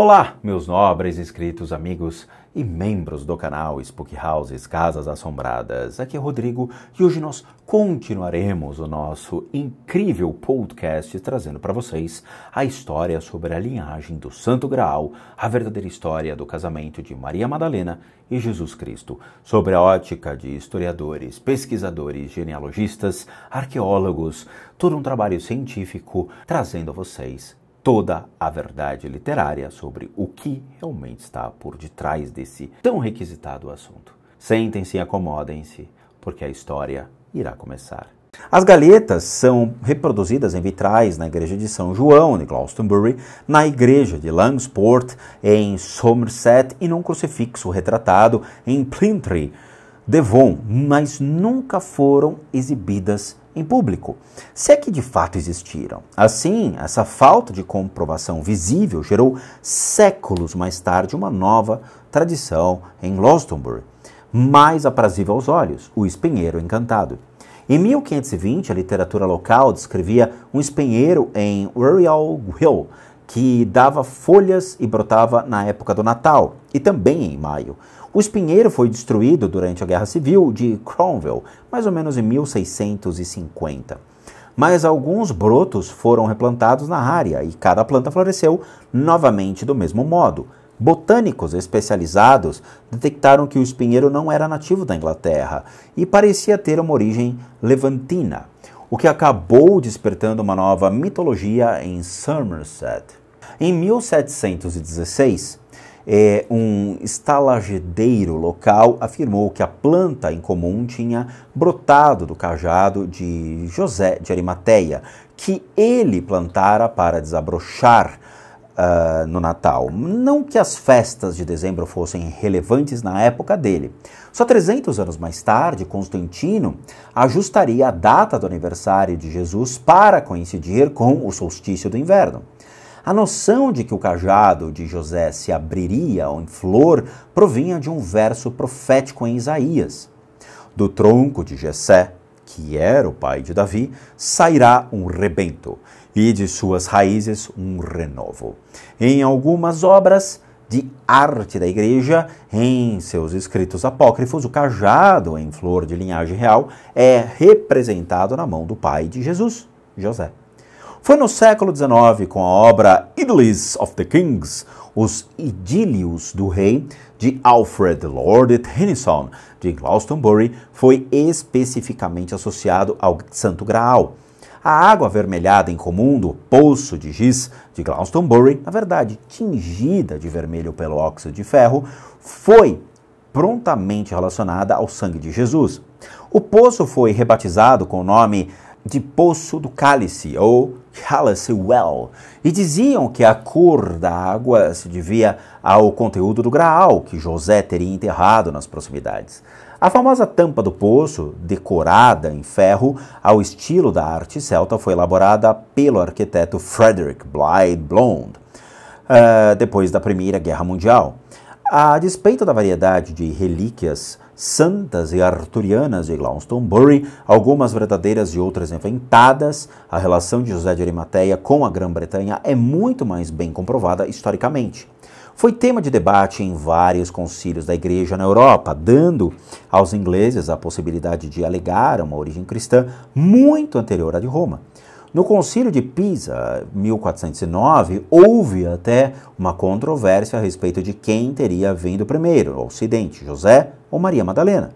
Olá, meus nobres inscritos, amigos e membros do canal Spook Houses Casas Assombradas. Aqui é Rodrigo e hoje nós continuaremos o nosso incrível podcast trazendo para vocês a história sobre a linhagem do Santo Graal, a verdadeira história do casamento de Maria Madalena e Jesus Cristo, sobre a ótica de historiadores, pesquisadores, genealogistas, arqueólogos, todo um trabalho científico trazendo a vocês toda a verdade literária sobre o que realmente está por detrás desse tão requisitado assunto. Sentem-se e acomodem-se, porque a história irá começar. As galhetas são reproduzidas em vitrais na igreja de São João, de Glastonbury, na igreja de Langsport, em Somerset e num crucifixo retratado em Plintree, Devon, mas nunca foram exibidas em público, se é que de fato existiram. Assim, essa falta de comprovação visível gerou séculos mais tarde uma nova tradição em Lostonbury. mais aprazível aos olhos, o espinheiro encantado. Em 1520, a literatura local descrevia um espinheiro em Warrior Hill, que dava folhas e brotava na época do Natal e também em maio. O espinheiro foi destruído durante a Guerra Civil de Cromwell, mais ou menos em 1650. Mas alguns brotos foram replantados na área e cada planta floresceu novamente do mesmo modo. Botânicos especializados detectaram que o espinheiro não era nativo da Inglaterra e parecia ter uma origem levantina o que acabou despertando uma nova mitologia em Somerset. Em 1716, eh, um estalagedeiro local afirmou que a planta em comum tinha brotado do cajado de José de Arimateia, que ele plantara para desabrochar uh, no Natal. Não que as festas de dezembro fossem relevantes na época dele. Só 300 anos mais tarde, Constantino ajustaria a data do aniversário de Jesus para coincidir com o solstício do inverno. A noção de que o cajado de José se abriria em flor provinha de um verso profético em Isaías. Do tronco de Jessé, que era o pai de Davi, sairá um rebento, e de suas raízes um renovo. Em algumas obras de arte da igreja, em seus escritos apócrifos, o cajado em flor de linhagem real é representado na mão do pai de Jesus, José. Foi no século XIX, com a obra Idylls of the Kings, Os Idílios do Rei, de Alfred Lord Tennyson, de Glastonbury, foi especificamente associado ao Santo Graal a água avermelhada em comum do poço de giz de Glastonbury, na verdade tingida de vermelho pelo óxido de ferro, foi prontamente relacionada ao sangue de Jesus. O poço foi rebatizado com o nome de Poço do Cálice, ou Cálice Well, e diziam que a cor da água se devia ao conteúdo do graal que José teria enterrado nas proximidades. A famosa tampa do poço, decorada em ferro ao estilo da arte celta, foi elaborada pelo arquiteto Frederick Blythe Blond uh, eh, depois da Primeira Guerra Mundial. A despeito da variedade de relíquias santas e arturianas de Glastonbury, algumas verdadeiras e outras inventadas, a relação de José de Arimateia com a Grã-Bretanha é muito mais bem comprovada historicamente foi tema de debate em vários concílios da Igreja na Europa, dando aos ingleses a possibilidade de alegar uma origem cristã muito anterior à de Roma. No Concílio de Pisa, 1409, houve até uma controvérsia a respeito de quem teria vindo primeiro, o Ocidente, José ou Maria Madalena.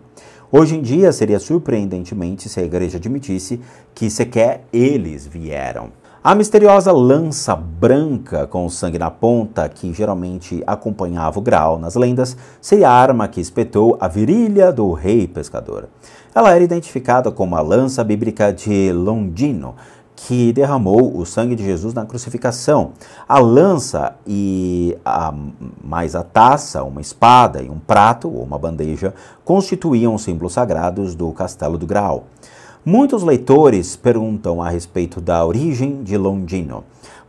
Hoje em dia, seria surpreendentemente se a igreja admitisse que sequer eles vieram. A misteriosa lança branca com sangue na ponta, que geralmente acompanhava o grau nas lendas, seria a arma que espetou a virilha do rei pescador. Ela era identificada como a lança bíblica de Longino, que derramou o sangue de Jesus na crucificação. A lança e a, mais a taça, uma espada e um prato ou uma bandeja constituíam símbolos sagrados do castelo do Graal. Muitos leitores perguntam a respeito da origem de Longino,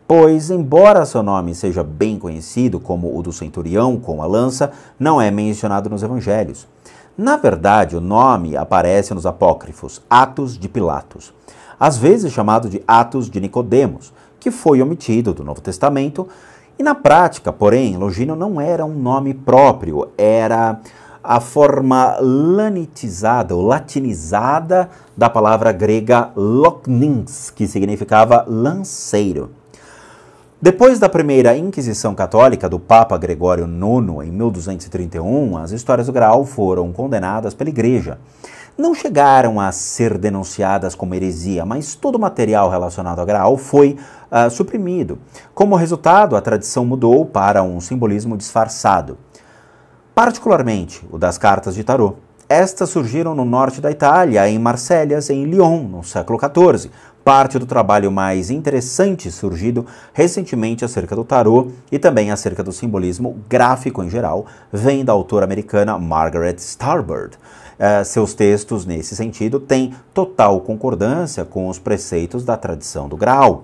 pois, embora seu nome seja bem conhecido como o do centurião com a lança, não é mencionado nos evangelhos. Na verdade, o nome aparece nos apócrifos Atos de Pilatos, às vezes chamado de Atos de Nicodemos, que foi omitido do Novo Testamento, e na prática, porém, Longino não era um nome próprio, era a forma lanitizada ou latinizada da palavra grega loknins, que significava lanceiro. Depois da primeira Inquisição Católica do Papa Gregório IX, em 1231, as histórias do Graal foram condenadas pela Igreja. Não chegaram a ser denunciadas como heresia, mas todo o material relacionado a Graal foi uh, suprimido. Como resultado, a tradição mudou para um simbolismo disfarçado particularmente o das cartas de tarô. Estas surgiram no norte da Itália, em Marselhas, em Lyon, no século XIV. Parte do trabalho mais interessante surgido recentemente acerca do tarô e também acerca do simbolismo gráfico em geral vem da autora americana Margaret Starbird. Uh, eh, seus textos, nesse sentido, têm total concordância com os preceitos da tradição do grau.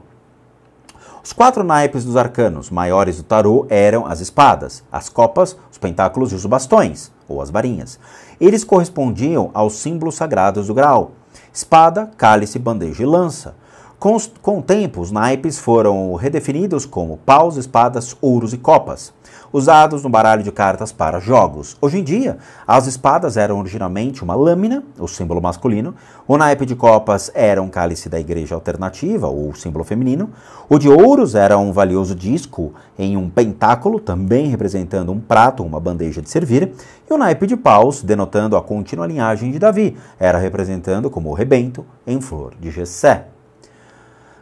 Os quatro naipes dos arcanos maiores do tarô eram as espadas, as copas, os pentáculos e os bastões, ou as varinhas. Eles correspondiam aos símbolos sagrados do grau: espada, cálice, bandeja e lança. Com, com o tempo, os naipes foram redefinidos como paus, espadas, ouros e copas usados no baralho de cartas para jogos. Hoje em dia, as espadas eram originalmente uma lâmina, o símbolo masculino, o naipe de copas era um cálice da igreja alternativa, o símbolo feminino, o de ouros era um valioso disco em um pentáculo, também representando um prato, uma bandeja de servir, e o naipe de paus, denotando a contínua linhagem de Davi, era representando como o rebento em flor de Gesé.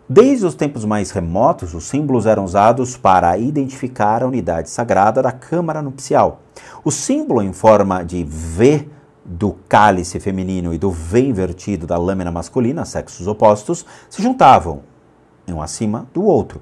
Desde os tempos mais remotos, os símbolos eram usados para identificar a unidade sagrada da câmara nupcial. O símbolo em forma de V do cálice feminino e do V invertido da lâmina masculina, sexos opostos, se juntavam, um acima do outro,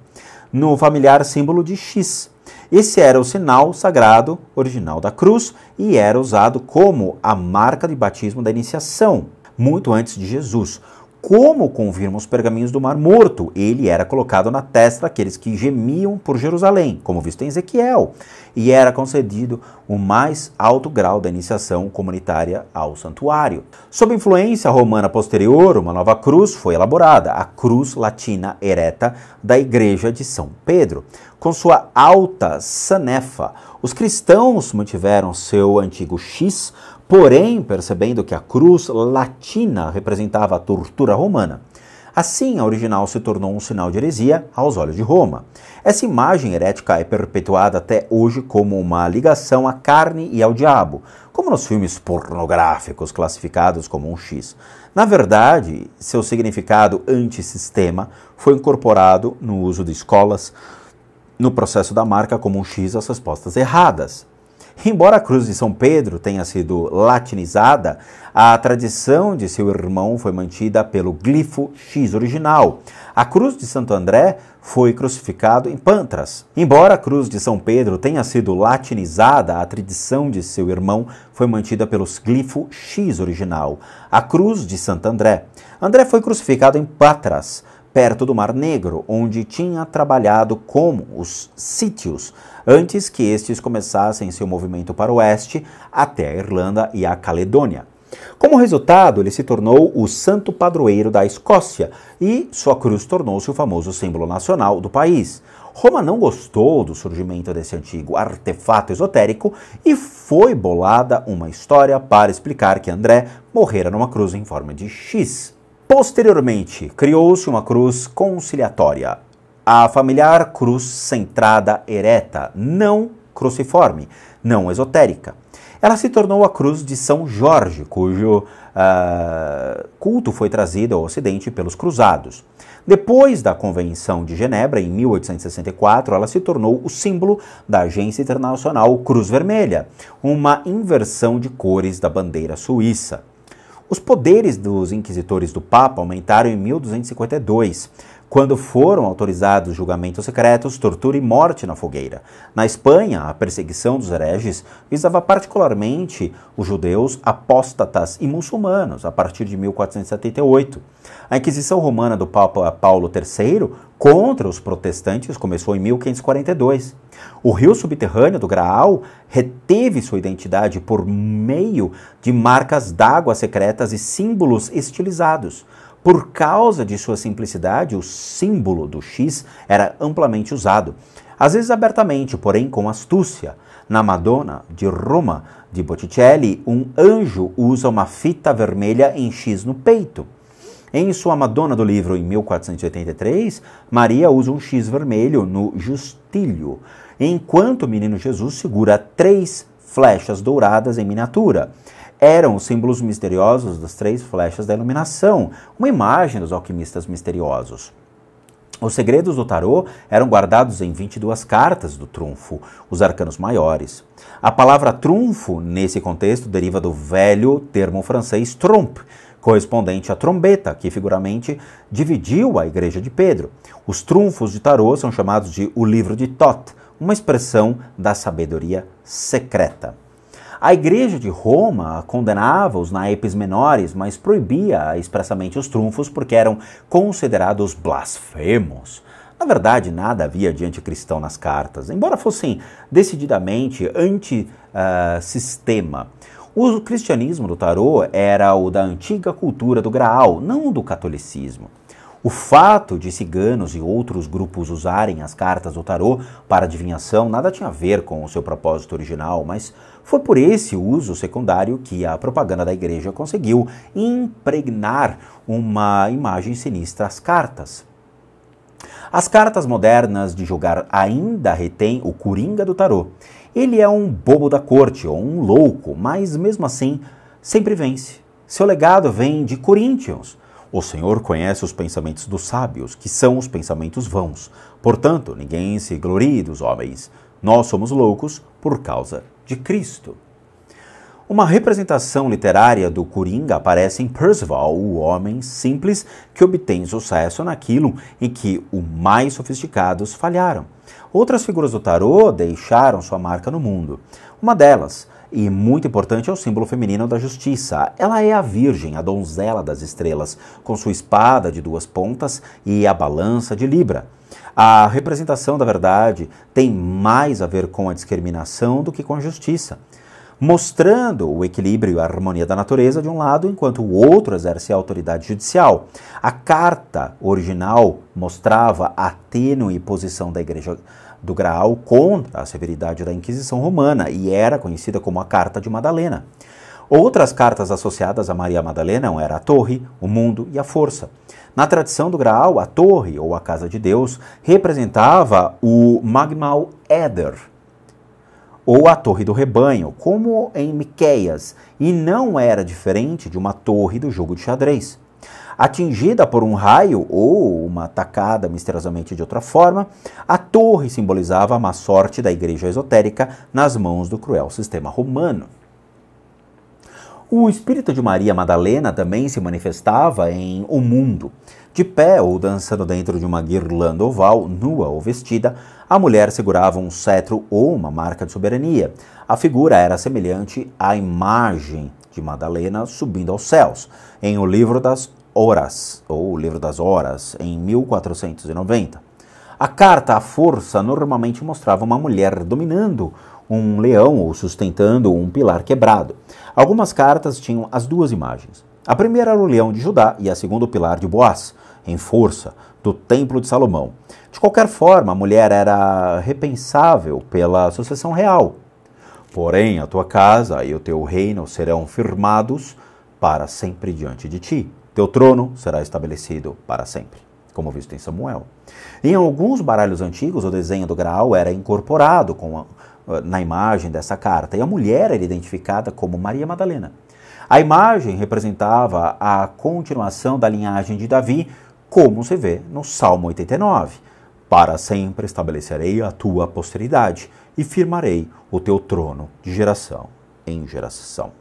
no familiar símbolo de X. Esse era o sinal sagrado original da cruz e era usado como a marca de batismo da iniciação, muito antes de Jesus como convirmos os pergaminhos do Mar Morto. Ele era colocado na testa daqueles que gemiam por Jerusalém, como visto em Ezequiel, e era concedido o mais alto grau da iniciação comunitária ao santuário. Sob influência romana posterior, uma nova cruz foi elaborada, a Cruz Latina Ereta da Igreja de São Pedro. Com sua alta sanefa, os cristãos mantiveram seu antigo X porém percebendo que a cruz latina representava a tortura romana. Assim, a original se tornou um sinal de heresia aos olhos de Roma. Essa imagem herética é perpetuada até hoje como uma ligação à carne e ao diabo, como nos filmes pornográficos classificados como um X. Na verdade, seu significado antissistema foi incorporado no uso de escolas no processo da marca como um X às respostas erradas. Embora a cruz de São Pedro tenha sido latinizada, a tradição de seu irmão foi mantida pelo glifo X original. A cruz de Santo André foi crucificado em Pantras. Embora a cruz de São Pedro tenha sido latinizada, a tradição de seu irmão foi mantida pelos glifo X original. A cruz de Santo André. André foi crucificado em Patras perto do Mar Negro, onde tinha trabalhado como os sítios, antes que estes começassem seu movimento para o oeste até a Irlanda e a Caledônia. Como resultado, ele se tornou o santo padroeiro da Escócia e sua cruz tornou-se o famoso símbolo nacional do país. Roma não gostou do surgimento desse antigo artefato esotérico e foi bolada uma história para explicar que André morrera numa cruz em forma de X. Posteriormente, criou-se uma cruz conciliatória, a familiar cruz centrada ereta, não cruciforme, não esotérica. Ela se tornou a cruz de São Jorge, cujo uh, culto foi trazido ao Ocidente pelos Cruzados. Depois da Convenção de Genebra, em 1864, ela se tornou o símbolo da agência internacional Cruz Vermelha, uma inversão de cores da bandeira suíça. Os poderes dos inquisitores do Papa aumentaram em 1252 quando foram autorizados julgamentos secretos, tortura e morte na fogueira. Na Espanha, a perseguição dos hereges visava particularmente os judeus apóstatas e muçulmanos a partir de 1478. A Inquisição Romana do Papa Paulo III contra os protestantes começou em 1542. O rio subterrâneo do Graal reteve sua identidade por meio de marcas d'água secretas e símbolos estilizados. Por causa de sua simplicidade, o símbolo do X era amplamente usado, às vezes abertamente, porém com astúcia. Na Madonna de Roma de Botticelli, um anjo usa uma fita vermelha em X no peito. Em sua Madonna do livro, em 1483, Maria usa um X vermelho no justilho, enquanto o menino Jesus segura três flechas douradas em miniatura eram os símbolos misteriosos das três flechas da iluminação, uma imagem dos alquimistas misteriosos. Os segredos do tarô eram guardados em 22 cartas do trunfo, os arcanos maiores. A palavra trunfo, nesse contexto, deriva do velho termo francês trompe, correspondente à trombeta, que figuramente dividiu a igreja de Pedro. Os trunfos de tarô são chamados de o livro de Thoth, uma expressão da sabedoria secreta. A Igreja de Roma condenava os naipes menores, mas proibia expressamente os trunfos porque eram considerados blasfemos. Na verdade, nada havia de anticristão nas cartas, embora fossem decididamente anti-sistema. Ah, o cristianismo do tarô era o da antiga cultura do Graal, não o do catolicismo. O fato de ciganos e outros grupos usarem as cartas do tarô para adivinhação nada tinha a ver com o seu propósito original, mas foi por esse uso secundário que a propaganda da igreja conseguiu impregnar uma imagem sinistra às cartas. As cartas modernas de jogar ainda retêm o coringa do tarô. Ele é um bobo da corte ou um louco, mas mesmo assim sempre vence. Seu legado vem de Corinthians, o Senhor conhece os pensamentos dos sábios, que são os pensamentos vãos. Portanto, ninguém se glorie dos homens. Nós somos loucos por causa de Cristo. Uma representação literária do Coringa aparece em Percival, o homem simples que obtém sucesso naquilo em que os mais sofisticados falharam. Outras figuras do tarô deixaram sua marca no mundo. Uma delas, e muito importante é o símbolo feminino da justiça. Ela é a Virgem, a donzela das estrelas, com sua espada de duas pontas e a balança de Libra. A representação da verdade tem mais a ver com a discriminação do que com a justiça, mostrando o equilíbrio e a harmonia da natureza de um lado, enquanto o outro exerce a autoridade judicial. A carta original mostrava a tênue posição da Igreja do Graal contra a severidade da Inquisição Romana e era conhecida como a Carta de Madalena. Outras cartas associadas a Maria Madalena eram a Torre, o Mundo e a Força. Na tradição do Graal, a Torre, ou a Casa de Deus, representava o Magmal Eder, ou a Torre do Rebanho, como em Miqueias, e não era diferente de uma torre do jogo de xadrez. Atingida por um raio ou uma atacada misteriosamente de outra forma, a torre simbolizava a má sorte da igreja esotérica nas mãos do cruel sistema romano. O espírito de Maria Madalena também se manifestava em O Mundo. De pé ou dançando dentro de uma guirlanda oval, nua ou vestida, a mulher segurava um cetro ou uma marca de soberania. A figura era semelhante à imagem de Madalena subindo aos céus, em O Livro das Horas, ou Livro das Horas, em 1490. A carta à força normalmente mostrava uma mulher dominando um leão ou sustentando um pilar quebrado. Algumas cartas tinham as duas imagens. A primeira era o leão de Judá e a segunda o pilar de Boaz, em força, do Templo de Salomão. De qualquer forma, a mulher era repensável pela sucessão real. Porém, a tua casa e o teu reino serão firmados para sempre diante de ti. Teu trono será estabelecido para sempre, como visto em Samuel. Em alguns baralhos antigos, o desenho do graal era incorporado a, eh, na imagem dessa carta, e a mulher era identificada como Maria Madalena. A imagem representava a continuação da linhagem de Davi, como se vê no Salmo 89. Para sempre estabelecerei a tua posteridade e firmarei o teu trono de geração em geração.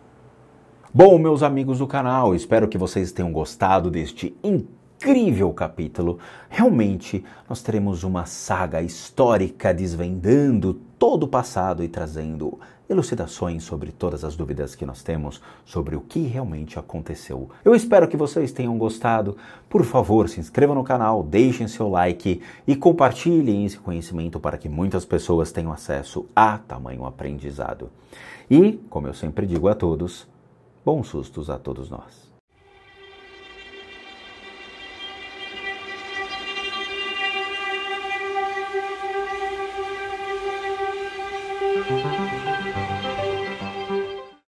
Bom, meus amigos do canal, espero que vocês tenham gostado deste incrível capítulo. Realmente, nós teremos uma saga histórica desvendando todo o passado e trazendo elucidações sobre todas as dúvidas que nós temos sobre o que realmente aconteceu. Eu espero que vocês tenham gostado. Por favor, se inscrevam no canal, deixem seu like e compartilhem esse conhecimento para que muitas pessoas tenham acesso a tamanho aprendizado. E, como eu sempre digo a todos, Bons sustos a todos nós.